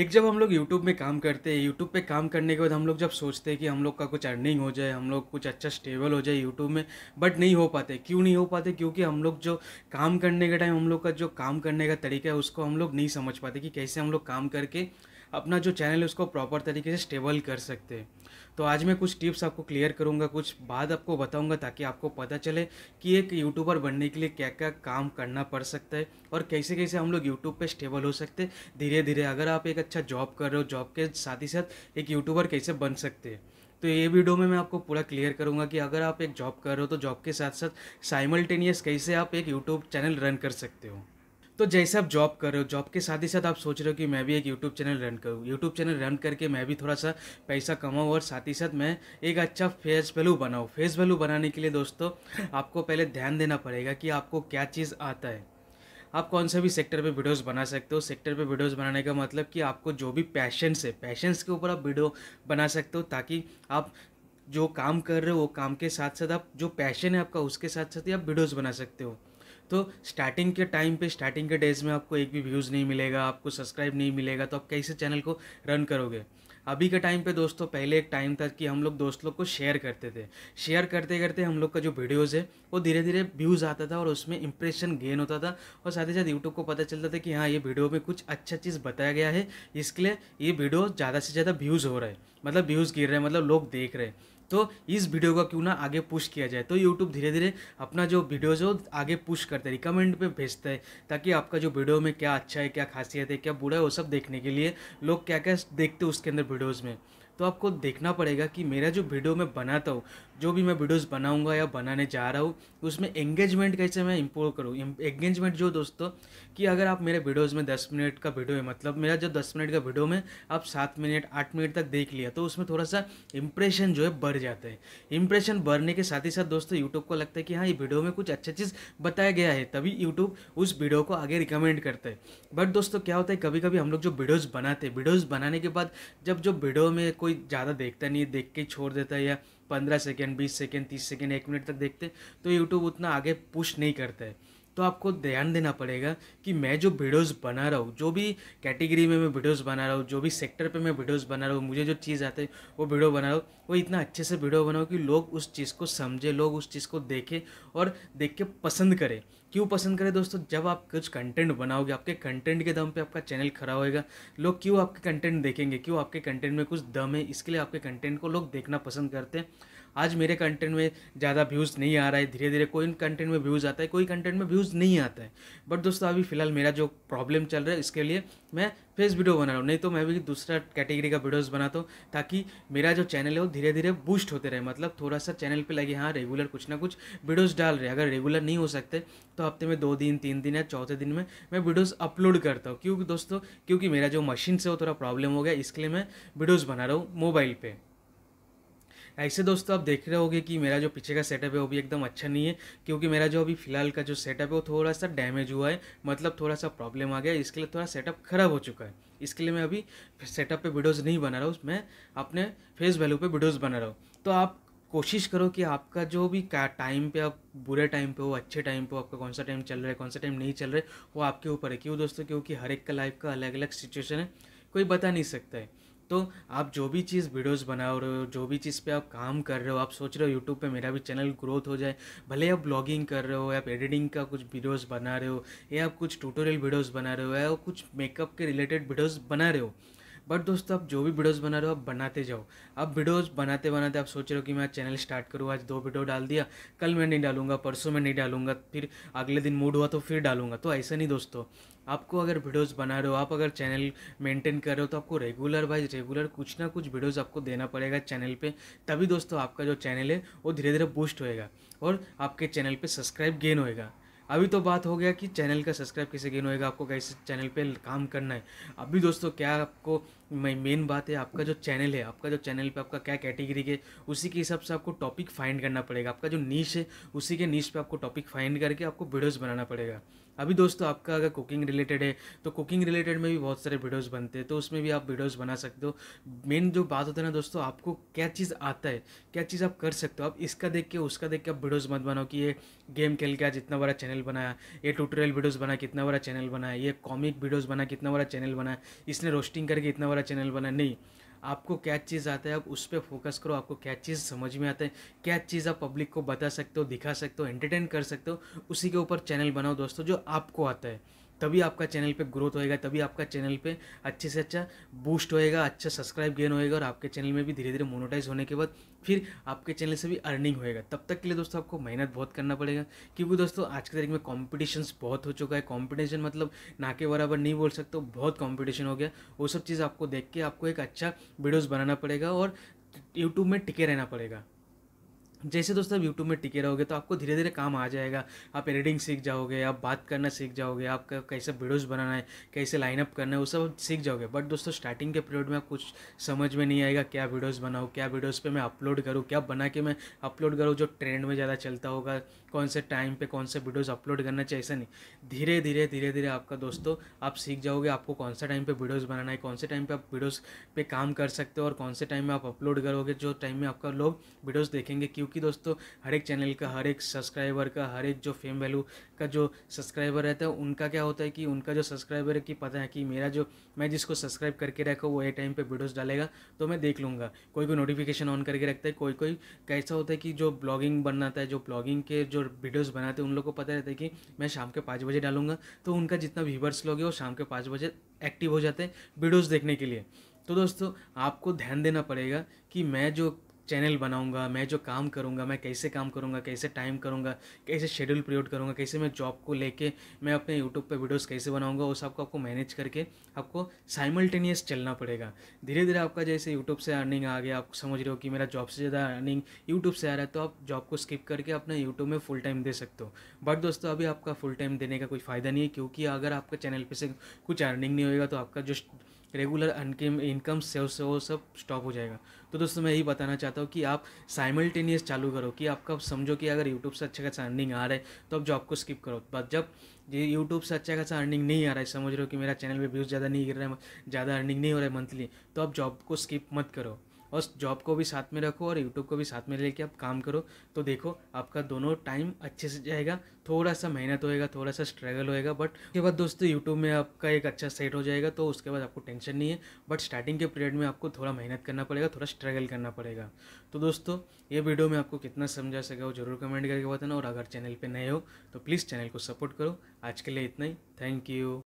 एक जब हम लोग यूट्यूब में काम करते हैं यूट्यूब पे काम करने के बाद हम लोग जब सोचते हैं कि हम लोग का कुछ अर्निंग हो जाए हम लोग कुछ अच्छा स्टेबल हो जाए यूट्यूब में बट नहीं हो पाते क्यों नहीं हो पाते क्योंकि हम लोग जो काम करने के टाइम हम लोग का जो काम करने का तरीका है उसको हम लोग नहीं समझ पाते कि कैसे हम लोग काम करके अपना जो चैनल है उसको प्रॉपर तरीके से स्टेबल कर सकते हैं तो आज मैं कुछ टिप्स आपको क्लियर करूँगा कुछ बात आपको बताऊँगा ताकि आपको पता चले कि एक यूट्यूबर बनने के लिए क्या क्या काम करना पड़ सकता है और कैसे कैसे हम लोग यूट्यूब पर स्टेबल हो सकते हैं धीरे धीरे अगर आप एक अच्छा जॉब कर रहे हो जॉब के साथ ही साथ एक यूट्यूबर कैसे बन सकते हैं तो ये वीडियो में मैं आपको पूरा क्लियर करूंगा कि अगर आप एक जॉब कर रहे हो तो जॉब के साथ साथ साइमल्टेनियस कैसे आप एक यूट्यूब चैनल रन कर सकते हो तो जैसे आप जॉब कर रहे हो जॉब के साथ ही साथ आप सोच रहे हो कि मैं भी एक यूट्यूब चैनल रन करूँ यूट्यूब चैनल रन करके मैं भी थोड़ा सा पैसा कमाऊँ और साथ ही साथ मैं एक अच्छा फेस वैल्यू बनाऊँ फेस वैल्यू बनाने के लिए दोस्तों आपको पहले ध्यान देना पड़ेगा कि आपको क्या चीज़ आता है आप कौन सा भी सेक्टर पे वीडियोस बना सकते हो सेक्टर पे वीडियोस बनाने का मतलब कि आपको जो भी पैशंस है पैशंस के ऊपर आप वीडियो बना सकते हो ताकि आप जो काम कर रहे हो वो काम के साथ साथ आप जो पैशन है आपका उसके साथ साथ ही आप वीडियोस बना सकते हो तो स्टार्टिंग के टाइम पे स्टार्टिंग के डेज़ में आपको एक भी व्यूज़ नहीं मिलेगा आपको सब्सक्राइब नहीं मिलेगा तो आप कैसे चैनल को रन करोगे अभी के टाइम पे दोस्तों पहले एक टाइम था कि हम लोग दोस्त लोग को शेयर करते थे शेयर करते करते हम लोग का जो वीडियोस है वो धीरे धीरे व्यूज़ आता था और उसमें इंप्रेशन गेन होता था और साथ ही साथ यूट्यूब को पता चलता था कि हाँ ये वीडियो में कुछ अच्छा चीज़ बताया गया है इसके लिए ये वीडियो ज़्यादा से ज़्यादा व्यूज़ हो रहा है मतलब व्यूज़ गिर रहे हैं मतलब लोग देख रहे हैं तो इस वीडियो का क्यों ना आगे पुश किया जाए तो यूट्यूब धीरे धीरे अपना जो वीडियोज़ हो आगे पुश करता है रिकमेंड पे भेजता है ताकि आपका जो वीडियो में क्या अच्छा है क्या खासियत है क्या बुरा है वो सब देखने के लिए लोग क्या क्या देखते उसके अंदर वीडियोज़ में तो आपको देखना पड़ेगा कि मेरा जो वीडियो मैं बनाता हूँ जो भी मैं वीडियोस बनाऊँगा या बनाने जा रहा हूँ उसमें एंगेजमेंट कैसे मैं इम्प्रूव करूँ एंगेजमेंट जो दोस्तों कि अगर आप मेरे वीडियोस में दस मिनट का वीडियो है मतलब मेरा जो दस मिनट का वीडियो में आप सात मिनट आठ मिनट तक देख लिया तो उसमें थोड़ा सा इंप्रेशन जो है बढ़ जाता है इंप्रेशन बढ़ने के साथ ही साथ दोस्तों यूट्यूब को लगता है कि हाँ ये वीडियो में कुछ अच्छा चीज़ बताया गया है तभी यूट्यूब उस वीडियो को आगे रिकमेंड करता है बट दोस्तों क्या होता है कभी कभी हम लोग जो वीडियोज़ बनाते हैं वीडियोज़ बनाने के बाद जब जो वीडियो में कोई कोई ज़्यादा देखता नहीं है देख के छोड़ देता है या पंद्रह सेकेंड बीस सेकेंड तीस सेकेंड एक मिनट तक देखते तो यूट्यूब उतना आगे पुश नहीं करता है तो आपको ध्यान देना पड़ेगा कि मैं जो वीडियोस बना रहा हूँ जो भी कैटेगरी में मैं वीडियोस बना रहा हूँ जो भी सेक्टर पे मैं वीडियोस बना रहा हूँ मुझे जो चीज़ आते है वो वीडियो बना रहा हूँ वो इतना अच्छे से वीडियो बनाओ कि लोग उस चीज़ को समझे लोग उस चीज़ को देखें और देख के पसंद करें क्यों पसंद करें दोस्तों जब आप कुछ कंटेंट बनाओगे आपके कंटेंट के दम पे आपका चैनल खड़ा होएगा लोग क्यों आपके कंटेंट देखेंगे क्यों आपके कंटेंट में कुछ दम है इसके लिए आपके कंटेंट को लोग देखना पसंद करते हैं आज मेरे कंटेंट में ज़्यादा व्यूज़ नहीं आ रहा है धीरे धीरे कोई कंटेंट में व्यूज़ आता है कोई कंटेंट में व्यूज़ नहीं आता है बट दोस्तों अभी फ़िलहाल मेरा जो प्रॉब्लम चल रहा है इसके लिए मैं फेस वीडियो बना रहा हूँ नहीं तो मैं भी दूसरा कैटेगरी का वीडियोज़ बनाता हूँ ताकि मेरा जो चैनल है वो धीरे धीरे बूस्ट होते रहे मतलब थोड़ा सा चैनल पर लगे हाँ रेगुलर कुछ ना कुछ वीडियोज़ डाल रहे अगर रेगुलर नहीं हो सकते तो हफ्ते में दो दिन तीन दिन या चौथे दिन में मैं वीडियोज़ अपलोड करता हूँ क्योंकि दोस्तों क्योंकि मेरा जो मशीन से वो थोड़ा प्रॉब्लम हो गया इसके लिए मैं वीडियोज़ बना रहा हूँ मोबाइल पर ऐसे दोस्तों आप देख रहे होगे कि मेरा जो पीछे का सेटअप है वो भी एकदम अच्छा नहीं है क्योंकि मेरा जो अभी फ़िलहाल का जो सेटअप है वो थोड़ा सा डैमेज हुआ है मतलब थोड़ा सा प्रॉब्लम आ गया इसके लिए थोड़ा सेटअप ख़राब हो चुका है इसके लिए मैं अभी सेटअप पे वीडियोज़ नहीं बना रहा हूँ मैं अपने फेस वैल्यू पर वीडियोज़ बना रहा हूँ तो आप कोशिश करो कि आपका जो भी टाइम पे आप बुरे टाइम पे हो अच्छे टाइम पे हो आपका कौन सा टाइम चल रहा है कौन सा टाइम नहीं चल रहा है वो आपके ऊपर है क्यों दोस्तों क्योंकि हर एक का लाइफ का अलग अलग सिचुएशन है कोई बता नहीं सकता है तो आप जो भी चीज़ वीडियोस बना रहे हो जो भी चीज़ पे आप काम कर रहे हो आप सोच रहे हो यूट्यूब पे मेरा भी चैनल ग्रोथ हो जाए भले आप ब्लॉगिंग कर रहे हो या आप एडिटिंग का कुछ वीडियोस बना रहे हो या आप कुछ ट्यूटोरियल वीडियोस बना रहे हो या कुछ मेकअप के रिलेटेड वीडियोस बना रहे हो बट दोस्तों आप जो भी वीडियोस बना रहे हो आप बनाते जाओ आप वीडियोस बनाते बनाते आप सोच रहे हो कि मैं चैनल स्टार्ट करूँ आज दो वीडियो डाल दिया कल मैं नहीं डालूंगा परसों मैं नहीं डालूंगा फिर अगले दिन मूड हुआ तो फिर डालूंगा तो ऐसा नहीं दोस्तों आपको अगर वीडियोस बना रहे हो आप अगर चैनल मेंटेन कर रहे हो तो आपको रेगुलर वाइज रेगुलर कुछ ना कुछ वीडियोस आपको देना पड़ेगा चैनल पे तभी दोस्तों आपका जो चैनल है वो धीरे धीरे बूस्ट होएगा और आपके चैनल पे सब्सक्राइब गेन होएगा अभी तो बात हो गया कि चैनल का सब्सक्राइब कैसे गेन होएगा आपको कैसे चैनल पे काम करना है अभी दोस्तों क्या आपको मैं मेन बात है आपका जो चैनल है आपका जो चैनल पे आपका क्या कैटेगरी के उसी के हिसाब से आपको टॉपिक फाइंड करना पड़ेगा आपका जो नीच है उसी के नीच पे आपको टॉपिक फाइंड करके आपको वीडियोस बनाना पड़ेगा अभी दोस्तों आपका अगर कुकिंग रिलेटेड है तो कुकिंग रिलेटेड में भी बहुत सारे वीडियोस बनते हैं तो उसमें भी आप वीडियोस बना सकते हो मेन जो बात होता है ना दोस्तों आपको क्या चीज़ आता है क्या चीज़ आप कर सकते हो आप इसका देख के उसका देख के आप वीडियोस मत बनाओ कि ये गेम खेल के आज इतना बड़ा चैनल बनाया ये ट्यूटोरियल वीडियोज़ बना कितना बड़ा चैनल बनाया ये कॉमिक वीडियोज़ बना कितना बड़ा चैनल बनाया इसने रोस्टिंग करके इतना हमारा चैनल बना नहीं आपको क्या चीज़ आता है आप उस पर फोकस करो आपको क्या चीज़ समझ में आता है क्या चीज़ आप पब्लिक को बता सकते हो दिखा सकते हो एंटरटेन कर सकते हो उसी के ऊपर चैनल बनाओ दोस्तों जो आपको आता है तभी आपका चैनल पे ग्रोथ होएगा तभी आपका चैनल पे अच्छे से अच्छा बूस्ट होएगा अच्छा सब्सक्राइब गेन होएगा और आपके चैनल में भी धीरे धीरे मोनोटाइज होने के बाद फिर आपके चैनल से भी अर्निंग होएगा तब तक के लिए दोस्तों आपको मेहनत बहुत करना पड़ेगा क्योंकि दोस्तों आज के तारीख में कॉम्पिटिशन्स बहुत हो चुका है कॉम्पिटिशन मतलब ना के बराबर नहीं बोल सकते बहुत कॉम्पिटिशन हो गया वो सब चीज़ आपको देख के आपको एक अच्छा वीडियोज़ बनाना पड़ेगा और यूट्यूब में टिके रहना पड़ेगा जैसे दोस्तों आप यूट्यूब में टिके रहोगे तो आपको धीरे धीरे काम आ जाएगा आप एडिटिंग सीख जाओगे आप बात करना सीख जाओगे आपका कैसे वीडियोस बनाना है कैसे लाइनअप करना है वो सब सीख जाओगे बट दोस्तों स्टार्टिंग के पीरियड में आप कुछ समझ में नहीं आएगा क्या वीडियोस बनाऊँ क्या वीडियोस पे मैं अपलोड करूँ क्या बना के मैं अपलोड करूँ जो ट्रेंड में ज़्यादा चलता होगा कौन से टाइम पर कौन से वीडियोज़ अपलोड करना चाहिए ऐसा नहीं धीरे धीरे धीरे धीरे आपका दोस्तों आप सीख जाओगे आपको कौन सा टाइम पर वीडियोज़ बनाना है कौन से टाइम पर आप वीडियोज़ पर काम कर सकते हो और कौन से टाइम में आप अपलोड करोगे जो टाइम में आपका लोग वीडियोज़ देखेंगे क्यों क्योंकि दोस्तों हर एक चैनल का हर एक सब्सक्राइबर का हर एक जो फेम वैल्यू का जो सब्सक्राइबर रहता है उनका क्या होता है कि उनका जो सब्सक्राइबर है कि पता है कि मेरा जो मैं जिसको सब्सक्राइब करके रखा वो ए टाइम पर वीडियोज़ डालेगा तो मैं देख लूँगा कोई कोई नोटिफिकेशन ऑन करके रखता है कोई कोई कैसा होता है कि जो ब्लॉगिंग बनाता है जो ब्लॉगिंग के जो वीडियोज़ बनाते हैं उन लोग को पता रहता है कि मैं शाम के पाँच बजे डालूंगा तो उनका जितना व्यूवर्स लोग है वो शाम के पाँच बजे एक्टिव हो जाते हैं वीडियोज़ देखने के लिए तो दोस्तों आपको ध्यान देना पड़ेगा कि मैं जो चैनल बनाऊंगा मैं जो काम करूंगा मैं कैसे काम करूंगा कैसे टाइम करूंगा कैसे शेड्यूल प्रियोड करूंगा कैसे मैं जॉब को लेके मैं अपने यूट्यूब पे वीडियोस कैसे बनाऊंगा वो को आपको मैनेज करके आपको साइमल्टेनियस चलना पड़ेगा धीरे धीरे आपका जैसे यूट्यूब से अर्निंग आ गया आप समझ रहे हो कि मेरा जॉब से ज़्यादा अर्निंग यूट्यूब से आ रहा है तो आप जॉब को स्किप करके अपने यूट्यूब में फुल टाइम दे सकते हो बट दोस्तों अभी आपका फुल टाइम देने का कोई फ़ायदा नहीं है क्योंकि अगर आपका चैनल पर से कुछ अर्निंग नहीं होगा तो आपका जो रेगुलर इनकम से वो सब, स्टॉप हो जाएगा तो दोस्तों मैं यही बताना चाहता हूँ कि आप साइमल्टेनियस चालू करो कि आपका समझो कि अगर यूट्यूब से अच्छा खासा अर्निंग आ रहा है तो आप जॉब को स्किप करो बट जब ये यूट्यूब से अच्छा खासा अर्निंग नहीं आ रहा है समझ रहे हो कि मेरा चैनल पर व्यूज़ ज़्यादा नहीं गिर रहा है ज़्यादा अर्निंग नहीं हो रहा है मंथली तो आप जॉब को स्किप मत करो और जॉब को भी साथ में रखो और यूट्यूब को भी साथ में लेके आप काम करो तो देखो आपका दोनों टाइम अच्छे से जाएगा थोड़ा सा मेहनत होएगा थोड़ा सा स्ट्रगल होएगा बट उसके बाद दोस्तों यूट्यूब में आपका एक अच्छा सेट हो जाएगा तो उसके बाद आपको टेंशन नहीं है बट स्टार्टिंग के पीरियड में आपको थोड़ा मेहनत करना पड़ेगा थोड़ा स्ट्रगल करना पड़ेगा तो दोस्तों ये वीडियो में आपको कितना समझा सका वो जरूर कमेंट करके बताना और अगर चैनल पर नए हो तो प्लीज़ चैनल को सपोर्ट करो आज के लिए इतना ही थैंक यू